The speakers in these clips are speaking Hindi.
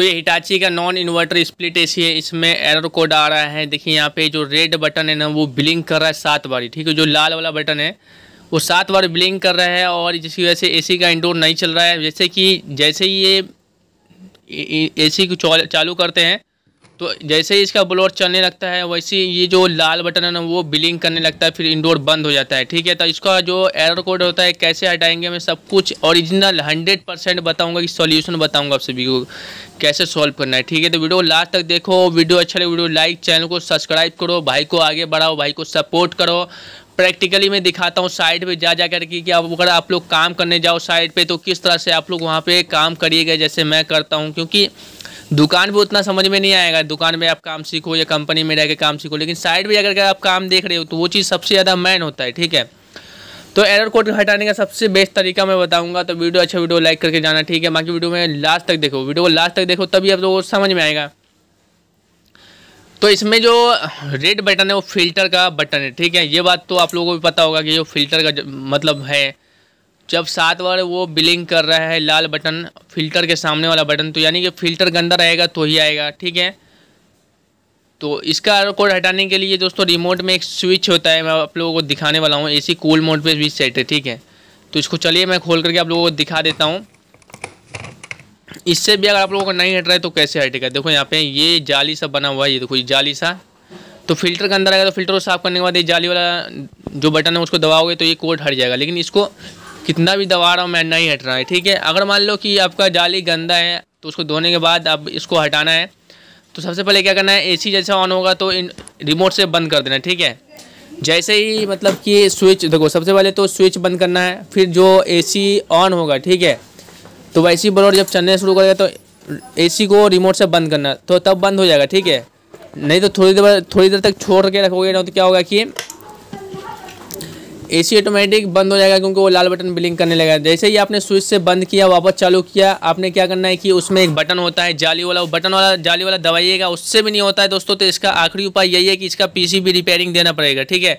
तो ये हिटाची का नॉन इन्वर्टर स्प्लिट एसी है इसमें एरर कोड आ रहा है देखिए यहाँ पे जो रेड बटन है ना वो ब्लिंक कर रहा है सात बारी ठीक है जो लाल वाला बटन है वो सात बार ब्लिंक कर रहा है और जिसकी वजह से एसी का इंडोर नहीं चल रहा है जैसे कि जैसे ही ये एसी को चालू करते हैं तो जैसे ही इसका ब्लोअर चलने लगता है वैसे ये जो लाल बटन है ना वो बिलिंग करने लगता है फिर इंडोर बंद हो जाता है ठीक है तो इसका जो एरर कोड होता है कैसे हटाएंगे मैं सब कुछ ओरिजिनल हंड्रेड परसेंट बताऊँगा कि सॉल्यूशन बताऊँगा आप सभी को कैसे सॉल्व करना है ठीक है तो वीडियो लास्ट तक देखो वीडियो अच्छा लगे वीडियो लाइक चैनल को सब्सक्राइब करो भाई को आगे बढ़ाओ भाई को सपोर्ट करो प्रैक्टिकली मैं दिखाता हूँ साइड पे जा जा करके कि अगर आप लोग काम करने जाओ साइड पे तो किस तरह से आप लोग वहाँ पे काम करिएगा जैसे मैं करता हूँ क्योंकि दुकान भी उतना समझ में नहीं आएगा दुकान में आप काम सीखो या कंपनी में रह काम सीखो लेकिन साइड में अगर आप काम देख रहे हो तो वो चीज़ सबसे ज़्यादा मैन होता है ठीक है तो एरर कोड हटाने का सबसे बेस्ट तरीका मैं बताऊंगा तो वीडियो अच्छा वीडियो लाइक करके जाना ठीक है बाकी वीडियो में लास्ट तक देखो वीडियो को लास्ट तक देखो तभी आप लोगों को समझ में आएगा तो इसमें जो रेड बटन है वो फिल्टर का बटन है ठीक है ये बात तो आप लोगों को भी पता होगा कि जो फिल्टर का मतलब है जब सात बार वो बिलिंग कर रहा है लाल बटन फिल्टर के सामने वाला बटन तो यानी कि फिल्टर गंदा रहेगा तो ही आएगा ठीक है तो इसका कोड हटाने के लिए दोस्तों रिमोट में एक स्विच होता है मैं आप लोगों को दिखाने वाला हूँ एसी कूल मोड पे भी सेट है ठीक है तो इसको चलिए मैं खोल करके आप लोगों को दिखा देता हूँ इससे भी अगर आप लोगों को नहीं हट रहा है तो कैसे हटेगा देखो यहाँ पे ये जाली सा बना हुआ है ये देखो ये जाली सा तो फिल्टर के अंदर आएगा तो फिल्टर को साफ़ करने के बाद ये जाली वाला जो बटन है उसको दबाओगे तो ये कोड हट जाएगा लेकिन इसको कितना भी दबा रहा हूँ मैं नहीं हट रहा है ठीक है अगर मान लो कि आपका जाली गंदा है तो उसको धोने के बाद अब इसको हटाना है तो सबसे पहले क्या करना है एसी जैसा ऑन होगा तो इन रिमोट से बंद कर देना ठीक है जैसे ही मतलब कि स्विच देखो सबसे पहले तो स्विच बंद करना है फिर जो एसी ऑन होगा ठीक है तो वैसे ही बलोर जब चलने शुरू करेगा तो एसी को रिमोट से बंद करना तो तब बंद हो जाएगा ठीक है नहीं तो थोड़ी देर थोड़ी देर तक छोड़ के रखोगे ना तो क्या होगा कि ए सी ऑटोमेटिक बंद हो जाएगा क्योंकि वो लाल बटन ब्लिंक करने लगा जैसे ही आपने स्विच से बंद किया वापस चालू किया आपने क्या करना है कि उसमें एक बटन होता है जाली वाला वो बटन वाला जाली वाला दबाइएगा उससे भी नहीं होता है दोस्तों तो इसका आखिरी उपाय यही है कि इसका पीसीबी रिपेयरिंग देना पड़ेगा ठीक है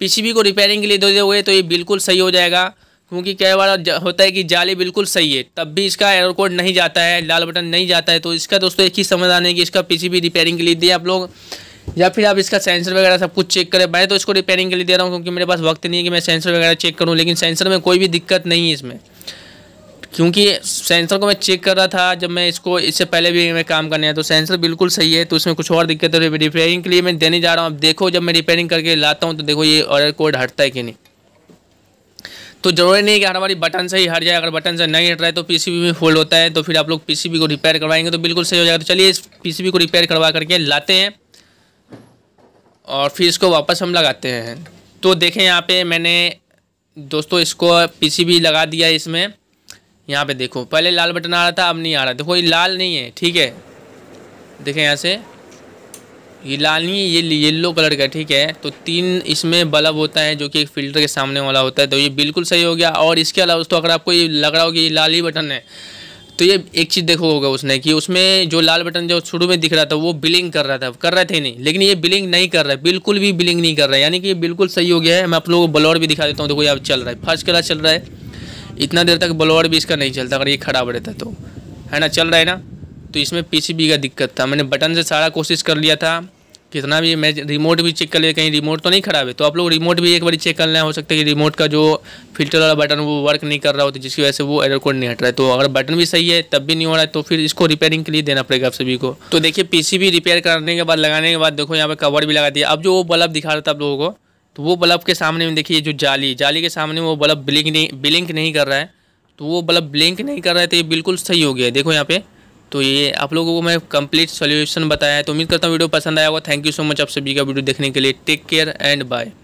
पीसीबी को रिपेयरिंग के लिए दे हुए तो ये बिल्कुल सही हो जाएगा क्योंकि कई बार होता है कि जाली बिल्कुल सही है तब भी इसका एयर कोड नहीं जाता है लाल बटन नहीं जाता है तो इसका दोस्तों एक ही समझ आने की इसका बी रिपेयरिंग के लिए दिए आप लोग या फिर आप इसका सेंसर वगैरह सब कुछ चेक करें मैं तो इसको रिपेयरिंग के लिए दे रहा हूँ क्योंकि मेरे पास वक्त नहीं है कि मैं सेंसर वगैरह चेक करूँ लेकिन सेंसर में कोई भी दिक्कत नहीं है इसमें क्योंकि सेंसर को मैं चेक कर रहा था जब मैं इसको इससे पहले भी मैं काम करने आया तो सेंसर बिल्कुल सही है तो उसमें कुछ और दिक्कत है रिपेयरिंग के लिए मैं देने जा रहा हूँ अब देखो जब मैं रिपेयरिंग करके लाता हूँ तो देखो ये ऑर्डर कोड हटता है कि नहीं तो ज़रूरी नहीं कि हर हमारी बटन से ही हट जाए अगर बटन से नहीं हट रहा है तो पीसीबी में फोल्ड होता है तो फिर आप लोग पीसीबी को रिपेयर करवाएंगे तो बिल्कुल सही हो जाएगा तो चलिए इस पीसीबी को रिपेयर करवा करके लाते हैं और फिर इसको वापस हम लगाते हैं तो देखें यहाँ पे मैंने दोस्तों इसको पीसीबी लगा दिया इसमें यहाँ पे देखो पहले लाल बटन आ रहा था अब नहीं आ रहा देखो ये लाल नहीं है ठीक है देखें यहाँ से ये लाल नहीं है ये येल्लो कलर का ठीक है तो तीन इसमें बल्ब होता है जो कि एक फ़िल्टर के सामने वाला होता है तो ये बिल्कुल सही हो गया और इसके अलावा दोस्तों अगर आपको ये लग रहा हो कि ये लाल ही बटन है तो ये एक चीज़ देखो होगा उसने कि उसमें जो लाल बटन जो शुरू में दिख रहा था वो बिलिंग कर रहा था कर रहे थे नहीं लेकिन ये बिलिंग नहीं कर रहा है बिल्कुल भी बिलिंग नहीं कर रहा है यानी कि ये बिल्कुल सही हो गया है मैं आप लोगों को बलौर भी दिखा देता हूँ देखो ये अब चल रहा है फर्स्ट क्लास चल रहा है इतना देर तक बलौर भी इसका नहीं चलता अगर ये खराब रहता तो है ना चल रहा है ना तो इसमें पीसीबी का दिक्कत था मैंने बटन से सारा कोशिश कर लिया था कितना भी मैं रिमोट भी चेक कर ले कहीं रिमोट तो नहीं खराब है तो आप लोग रिमोट भी एक बार चेक कर लें हो सकता है कि रिमोट का जो फिल्टर वाला बटन वो वर्क नहीं कर रहा होता तो जिसकी वजह से वो एरर कोड नहीं हट रहा है तो अगर बटन भी सही है तब भी नहीं हो रहा है तो फिर इसको रिपेयरिंग के लिए देना पड़ेगा आप सभी को तो देखिए भी रिपेयर करने के बाद लगाने के बाद देखो यहाँ पर कवर भी लगा दिया अब जो वो बल्ब दिखा रहा था आप लोगों को तो वो बल्ब के सामने में देखिए जो जाली जाली के सामने वो बल्ब ब्लिंक नहीं ब्लिंक नहीं कर रहा है तो वो बल्ब ब्लिंक नहीं कर रहा है तो ये बिल्कुल सही हो गया है देखो यहाँ पे तो ये आप लोगों को मैं कंप्लीट सोल्यूशन बताया है तो उम्मीद करता हूँ वीडियो पसंद आया होगा थैंक यू सो मच आप सभी का वीडियो देखने के लिए टेक केयर एंड बाय